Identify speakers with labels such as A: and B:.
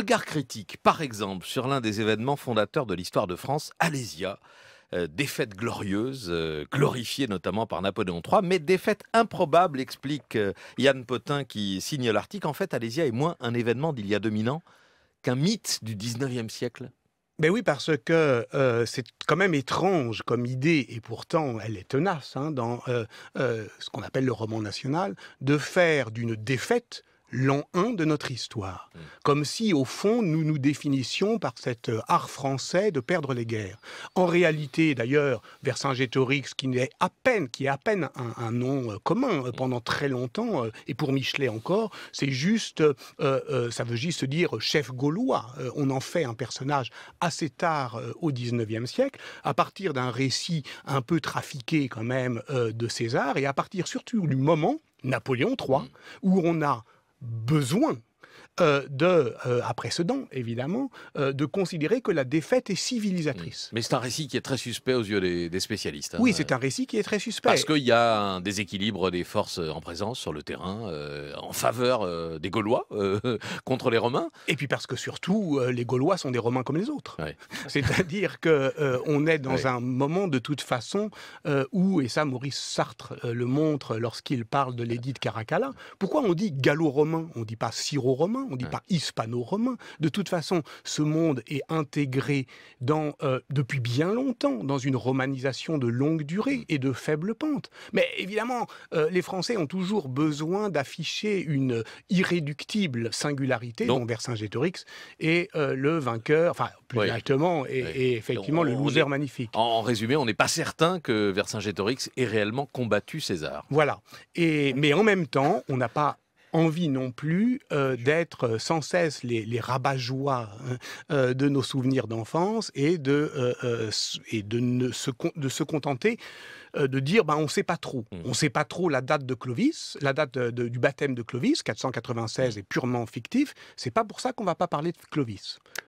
A: regard critique, par exemple, sur l'un des événements fondateurs de l'histoire de France, Alésia. Euh, défaite glorieuse, euh, glorifiée notamment par Napoléon III, mais défaite improbable, explique euh, Yann Potin qui signe l'article. En fait, Alésia est moins un événement d'il y a 2000 ans qu'un mythe du 19e siècle. mais ben oui, parce que c'est quand même
B: étrange comme idée, et pourtant elle est tenace hein, dans ce qu'on appelle le roman national, de faire d'une défaite l'an 1 de notre histoire. Mm. Comme si, au fond, nous nous définissions par cet euh, art français de perdre les guerres. En réalité, d'ailleurs, Vercingétorix, qui n'est à peine, qui est à peine un, nom euh, commun euh, mm. pendant très longtemps, et pour Michelet encore, c'est juste, ça veut juste dire chef gaulois. on en fait un personnage assez tard au 19e siècle, à partir d'un récit un peu trafiqué quand même de César, et à partir surtout du moment Napoléon III, mm. où on a besoin euh, de, euh, après évidemment, euh, de considérer que la défaite est civilisatrice.
A: Mm. Mais c'est un récit qui est très suspect aux yeux des, spécialistes. Hein. Oui, c'est
B: un récit qui est très suspect. Parce
A: qu'il y a un déséquilibre des forces euh, en présence sur le terrain en faveur des Gaulois contre les Romains. Et puis parce
B: que surtout, les Gaulois sont des Romains comme les autres. C'est-à-dire qu'on est dans un moment de toute façon où, et ça Maurice Sartre le montre lorsqu'il parle de l'édit de Caracalla, pourquoi on dit gallo-romain On ne dit pas siro on dit pas hispano-romain. De toute façon, ce monde est intégré dans, euh, depuis bien longtemps dans une romanisation de longue durée et de faible pente. Mais évidemment, euh, les Français ont toujours besoin d'afficher une irréductible singularité, dont Vercingétorix est euh, le vainqueur, enfin plus directement, et, effectivement le loser magnifique.
A: En résumé, on n'est pas certain que Vercingétorix ait réellement combattu César.
B: Voilà. Et, mais en même temps, on n'a pas envie non plus euh, d'être euh, sans cesse les, les rabat hein, euh, de nos souvenirs d'enfance et, de, et de, se, de se contenter de dire ben, on ne sait pas trop. Mmh. On ne sait pas trop la date de Clovis, la date du baptême de Clovis, 496 mmh. est purement fictif. C'est pas pour ça qu'on ne va pas parler de Clovis.